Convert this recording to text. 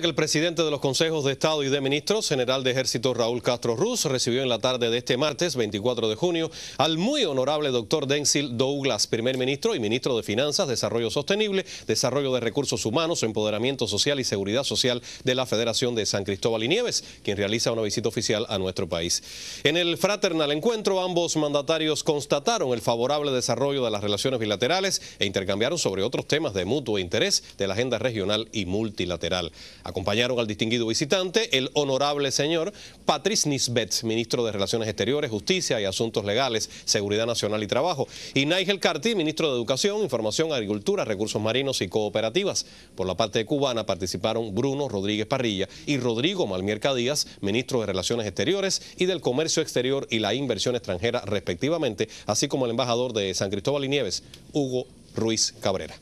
El presidente de los consejos de Estado y de ministros, general de Ejército Raúl Castro Ruz, recibió en la tarde de este martes, 24 de junio, al muy honorable doctor Denzil Douglas, primer ministro y ministro de Finanzas, Desarrollo Sostenible, Desarrollo de Recursos Humanos, Empoderamiento Social y Seguridad Social de la Federación de San Cristóbal y Nieves, quien realiza una visita oficial a nuestro país. En el fraternal encuentro, ambos mandatarios constataron el favorable desarrollo de las relaciones bilaterales e intercambiaron sobre otros temas de mutuo interés de la agenda regional y multilateral. Acompañaron al distinguido visitante el honorable señor Patrice Nisbet, ministro de Relaciones Exteriores, Justicia y Asuntos Legales, Seguridad Nacional y Trabajo, y Nigel Carti, ministro de Educación, Información, Agricultura, Recursos Marinos y Cooperativas. Por la parte cubana participaron Bruno Rodríguez Parrilla y Rodrigo Malmierca Díaz, ministro de Relaciones Exteriores y del Comercio Exterior y la Inversión Extranjera, respectivamente, así como el embajador de San Cristóbal y Nieves, Hugo Ruiz Cabrera.